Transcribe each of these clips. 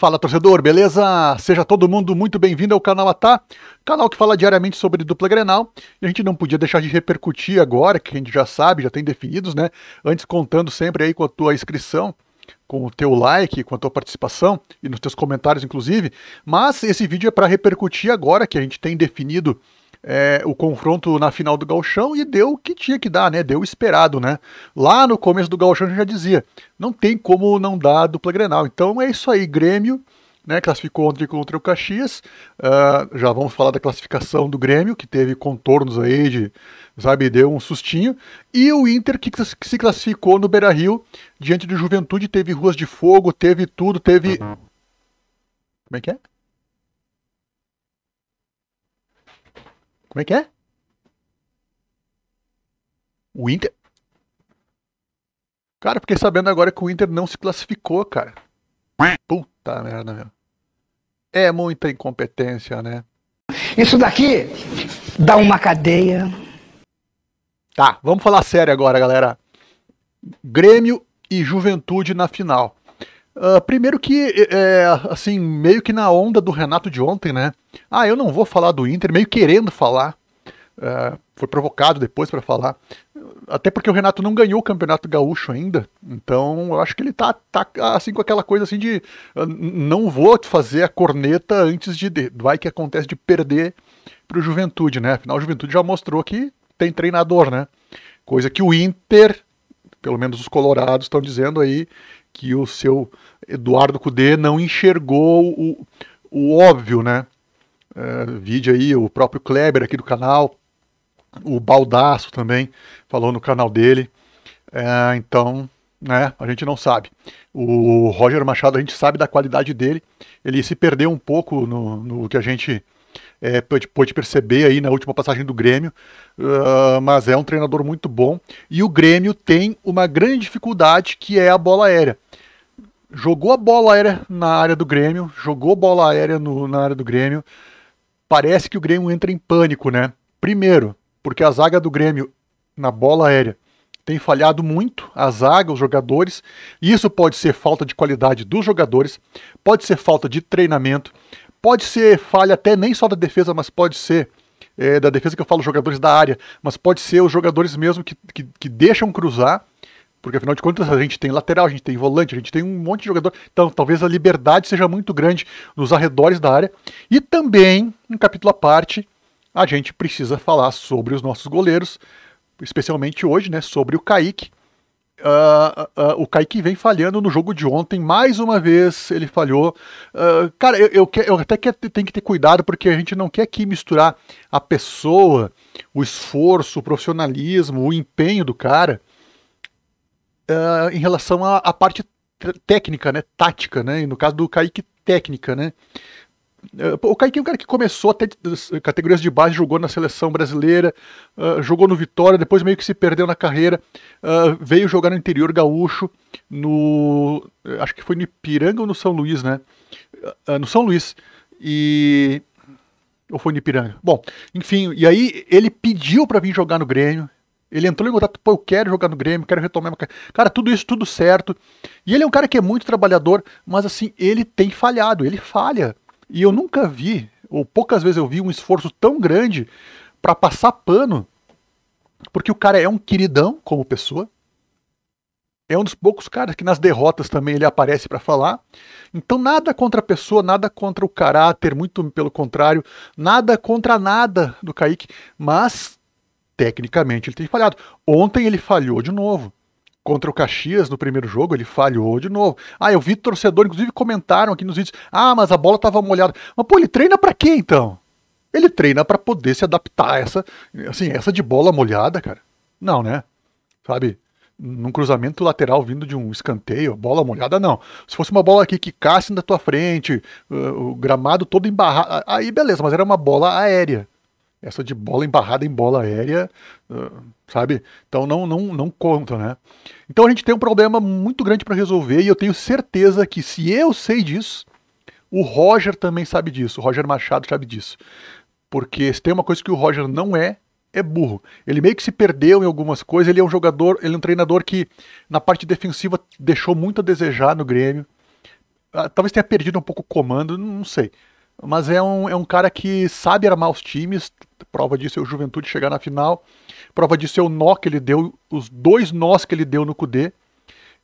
Fala torcedor, beleza? Seja todo mundo muito bem-vindo ao canal Atá, canal que fala diariamente sobre dupla Grenal. E a gente não podia deixar de repercutir agora, que a gente já sabe, já tem definidos, né? Antes contando sempre aí com a tua inscrição, com o teu like, com a tua participação e nos teus comentários inclusive. Mas esse vídeo é para repercutir agora que a gente tem definido é, o confronto na final do Galchão e deu o que tinha que dar, né? Deu o esperado, né? Lá no começo do Galchão a gente já dizia, não tem como não dar dupla Grenal. Então é isso aí, Grêmio, né? Classificou ontem contra o Caxias. Uh, já vamos falar da classificação do Grêmio, que teve contornos aí de, sabe, deu um sustinho. E o Inter que se classificou no Beira-Rio diante do Juventude, teve ruas de fogo, teve tudo, teve... Uhum. Como é que é? Como é que é? O Inter. Cara, fiquei sabendo agora que o Inter não se classificou, cara. Puta merda, meu. É muita incompetência, né? Isso daqui dá uma cadeia. Tá, vamos falar sério agora, galera. Grêmio e Juventude na final. Uh, primeiro que, é, assim, meio que na onda do Renato de ontem, né? Ah, eu não vou falar do Inter, meio querendo falar. Uh, foi provocado depois para falar. Até porque o Renato não ganhou o Campeonato Gaúcho ainda. Então, eu acho que ele tá, tá assim com aquela coisa assim de uh, não vou fazer a corneta antes de, de vai que acontece de perder para o Juventude, né? Afinal, o Juventude já mostrou que tem treinador, né? Coisa que o Inter, pelo menos os colorados estão dizendo aí que o seu Eduardo Cudê não enxergou o, o óbvio, né? Uh, vídeo aí, o próprio Kleber aqui do canal, o Baldaço também falou no canal dele. Uh, então, né, a gente não sabe. O Roger Machado, a gente sabe da qualidade dele. Ele se perdeu um pouco no, no que a gente é, pôde perceber aí na última passagem do Grêmio, uh, mas é um treinador muito bom. E o Grêmio tem uma grande dificuldade que é a bola aérea jogou a bola aérea na área do Grêmio, jogou bola aérea no, na área do Grêmio, parece que o Grêmio entra em pânico, né? Primeiro, porque a zaga do Grêmio na bola aérea tem falhado muito, a zaga, os jogadores, e isso pode ser falta de qualidade dos jogadores, pode ser falta de treinamento, pode ser falha até nem só da defesa, mas pode ser é, da defesa que eu falo jogadores da área, mas pode ser os jogadores mesmo que, que, que deixam cruzar porque afinal de contas a gente tem lateral, a gente tem volante, a gente tem um monte de jogador. Então talvez a liberdade seja muito grande nos arredores da área. E também, um capítulo à parte, a gente precisa falar sobre os nossos goleiros, especialmente hoje, né? Sobre o Kaique. Uh, uh, o Kaique vem falhando no jogo de ontem, mais uma vez ele falhou. cara, eu, eu, que, eu até que tem que ter cuidado, porque a gente não quer aqui misturar a pessoa, o esforço, o profissionalismo, o empenho do cara uh, em relação à parte técnica, né, tática, né, e no caso do Kaique, técnica, né. Uh, o Kaique é um cara que começou até categorias de base, jogou na seleção brasileira, uh, jogou no Vitória, depois meio que se perdeu na carreira, uh, veio jogar no interior gaúcho, no. acho que foi no Ipiranga ou no São Luís, né? no São Luís. E. Ou foi no Ipiranga? Bom, enfim, e aí ele pediu para vir jogar no Grêmio, ele entrou em contato, pô, eu quero jogar no Grêmio, quero retomar. Cara, tudo isso, tudo certo. E ele é um cara que é muito trabalhador, mas assim, ele tem falhado, ele falha. E eu nunca vi, ou poucas vezes eu vi, um esforço tão grande para passar pano, porque o cara é um queridão como pessoa. É um dos poucos caras que nas derrotas também ele aparece para falar. Então, nada contra a pessoa, nada contra o caráter, muito pelo contrário, nada contra nada do Kaique, mas tecnicamente ele tem falhado. Ontem ele falhou de novo. Contra o Caxias, no primeiro jogo, ele falhou de novo. Ah, eu vi torcedor, inclusive, comentaram aqui nos vídeos. Ah, mas a bola estava molhada. Mas, pô, ele treina para quê, então? Ele treina para poder se adaptar a essa, assim, essa de bola molhada, cara. Não, né? Sabe? Num cruzamento lateral vindo de um escanteio, bola molhada, não. Se fosse uma bola aqui que casse na tua frente, o gramado todo embarrado, aí beleza, mas era uma bola aérea essa de bola embarrada em bola aérea, ah, sabe? Então não, não, não conta, né? Então a gente tem um problema muito grande para resolver e eu tenho certeza que se eu sei disso, o Roger também sabe disso, o Roger Machado sabe disso. Porque se tem uma coisa que o Roger não é, é burro. Ele meio que se perdeu em algumas coisas, ele é um jogador, ele é um treinador que na parte defensiva deixou muito a desejar no Grêmio. Ah, talvez tenha perdido um pouco o comando, não sei. Mas é um, é um cara que sabe armar os times. Prova disso é o Juventude chegar na final. Prova disso é o nó que ele deu, os dois nós que ele deu no Cudê.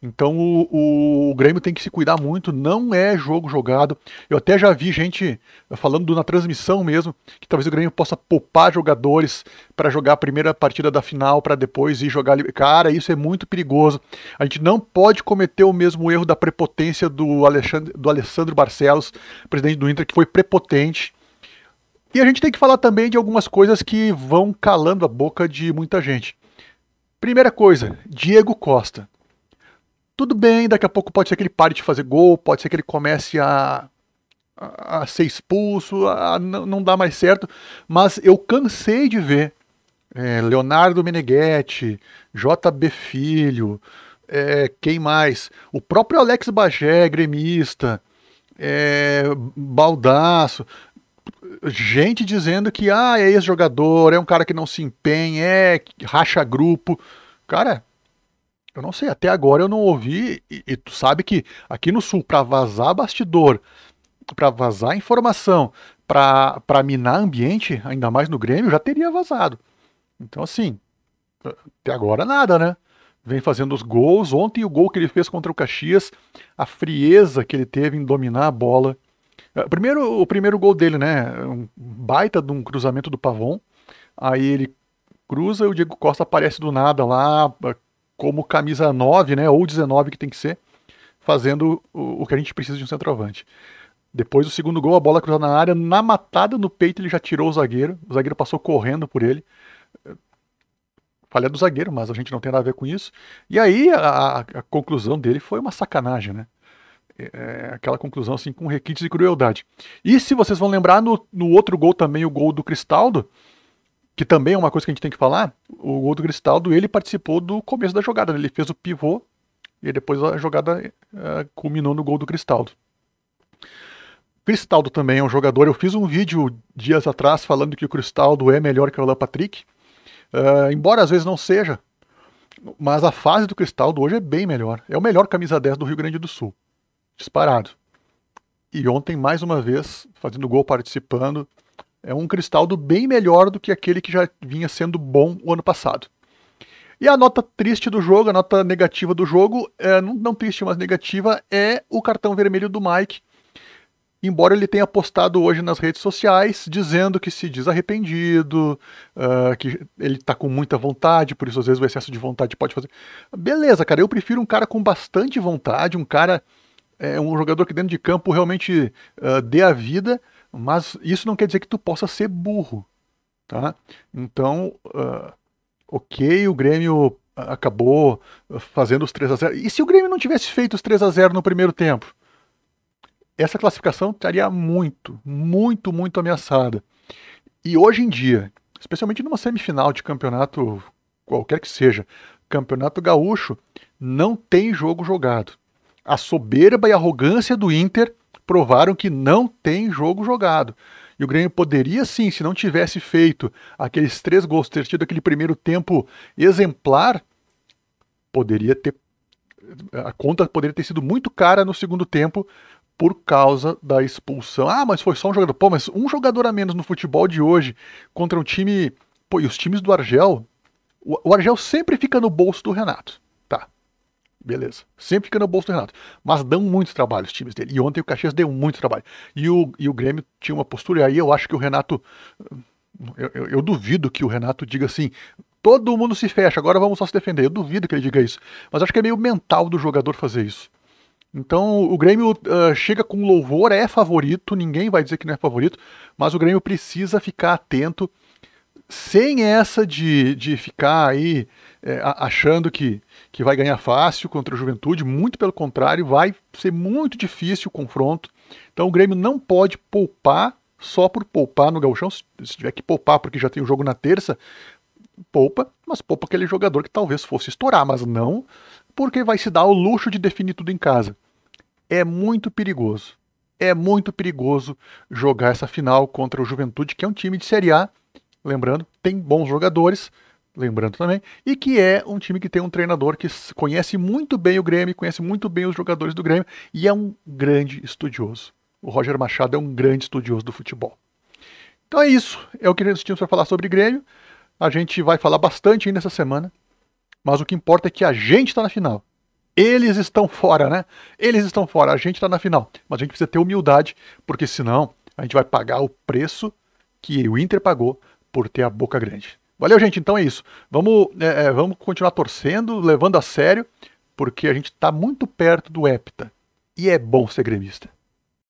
Então o, o, Grêmio tem que se cuidar muito, não é jogo jogado. Eu até já vi gente falando na transmissão mesmo que talvez o Grêmio possa poupar jogadores para jogar a primeira partida da final para depois ir jogar. Cara, isso é muito perigoso. A gente não pode cometer o mesmo erro da prepotência do, Alexandre, do Alessandro Barcelos, presidente do Inter, que foi prepotente. E a gente tem que falar também de algumas coisas que vão calando a boca de muita gente. Primeira coisa, Diego Costa tudo bem, daqui a pouco pode ser que ele pare de fazer gol, pode ser que ele comece a, a, a ser expulso, a, a não, não dá mais certo, mas eu cansei de ver é, Leonardo Meneghetti, JB Filho, é, quem mais? O próprio Alex Bagé, gremista, é, Baldaço, gente dizendo que ah, é esse jogador, é um cara que não se empenha, é racha grupo. Cara, eu não sei, até agora eu não ouvi, e, e tu sabe que aqui no Sul, para vazar bastidor, para vazar informação, para minar ambiente, ainda mais no Grêmio, já teria vazado. Então, assim, até agora nada, né? Vem fazendo os gols. Ontem, o gol que ele fez contra o Caxias, a frieza que ele teve em dominar a bola. É, primeiro, o primeiro gol dele, né? Um baita de um cruzamento do Pavon. Aí ele cruza e o Diego Costa aparece do nada lá, como camisa 9, né, ou 19 que tem que ser, fazendo o, o que a gente precisa de um centroavante. Depois do segundo gol, a bola cruzou na área, na matada no peito ele já tirou o zagueiro, o zagueiro passou correndo por ele. Falha do zagueiro, mas a gente não tem nada a ver com isso. E aí a, a conclusão dele foi uma sacanagem, né? É, é aquela conclusão assim com requintes de crueldade. E se vocês vão lembrar, no, no outro gol também, o gol do Cristaldo, que também é uma coisa que a gente tem que falar, o gol do Cristaldo, ele participou do começo da jogada, né? ele fez o pivô e depois a jogada uh, culminou no gol do Cristaldo. Cristaldo também é um jogador, eu fiz um vídeo dias atrás falando que o Cristaldo é melhor que o Alan Patrick, uh, embora às vezes não seja, mas a fase do Cristaldo hoje é bem melhor, é o melhor camisa 10 do Rio Grande do Sul, disparado. E ontem, mais uma vez, fazendo gol, participando, é um cristaldo bem melhor do que aquele que já vinha sendo bom o ano passado. E a nota triste do jogo, a nota negativa do jogo, é, não, não triste, mas negativa, é o cartão vermelho do Mike. Embora ele tenha postado hoje nas redes sociais dizendo que se diz arrependido, uh, ah, que ele tá com muita vontade, por isso às vezes o excesso de vontade pode fazer. Beleza, cara, eu prefiro um cara com bastante vontade, um cara, é, um jogador que dentro de campo realmente uh, dê a vida, mas isso não quer dizer que tu possa ser burro, tá? Então, uh, ok, o Grêmio acabou fazendo os 3 a 0 E se o Grêmio não tivesse feito os 3 a 0 no primeiro tempo? Essa classificação estaria muito, muito, muito ameaçada. E hoje em dia, especialmente numa semifinal de campeonato qualquer que seja, campeonato gaúcho, não tem jogo jogado. A soberba e arrogância do Inter provaram que não tem jogo jogado. E o Grêmio poderia sim, se não tivesse feito aqueles três gols, ter tido aquele primeiro tempo exemplar, poderia ter. A conta poderia ter sido muito cara no segundo tempo por causa da expulsão. Ah, mas foi só um jogador. Pô, mas um jogador a menos no futebol de hoje contra um time. Pô, e os times do Argel. O Argel sempre fica no bolso do Renato. Beleza. Sempre fica no bolso do Renato. Mas dão muito trabalho os times dele. E ontem o Caxias deu muito trabalho. E o, e o Grêmio tinha uma postura. E aí eu acho que o Renato. Eu, eu, eu duvido que o Renato diga assim: todo mundo se fecha, agora vamos só se defender. Eu duvido que ele diga isso. Mas acho que é meio mental do jogador fazer isso. Então o Grêmio uh, chega com louvor, é favorito, ninguém vai dizer que não é favorito, mas o Grêmio precisa ficar atento sem essa de, de ficar aí é, achando que, que vai ganhar fácil contra a juventude, muito pelo contrário, vai ser muito difícil o confronto. Então o Grêmio não pode poupar só por poupar no Gauchão, se tiver que poupar porque já tem o jogo na terça, poupa, mas poupa aquele jogador que talvez fosse estourar, mas não porque vai se dar o luxo de definir tudo em casa. É muito perigoso. É muito perigoso jogar essa final contra o Juventude, que é um time de Série A lembrando, tem bons jogadores, lembrando também, e que é um time que tem um treinador que conhece muito bem o Grêmio, conhece muito bem os jogadores do Grêmio e é um grande estudioso. O Roger Machado é um grande estudioso do futebol. Então é isso, é o que nós tínhamos para falar sobre Grêmio. A gente vai falar bastante ainda essa semana, mas o que importa é que a gente está na final. Eles estão fora, né? Eles estão fora, a gente está na final. Mas a gente precisa ter humildade, porque senão a gente vai pagar o preço que o Inter pagou por ter a boca grande. Valeu, gente. Então é isso. Vamos, é, é vamos continuar torcendo, levando a sério, porque a gente está muito perto do hepta. E é bom ser gremista.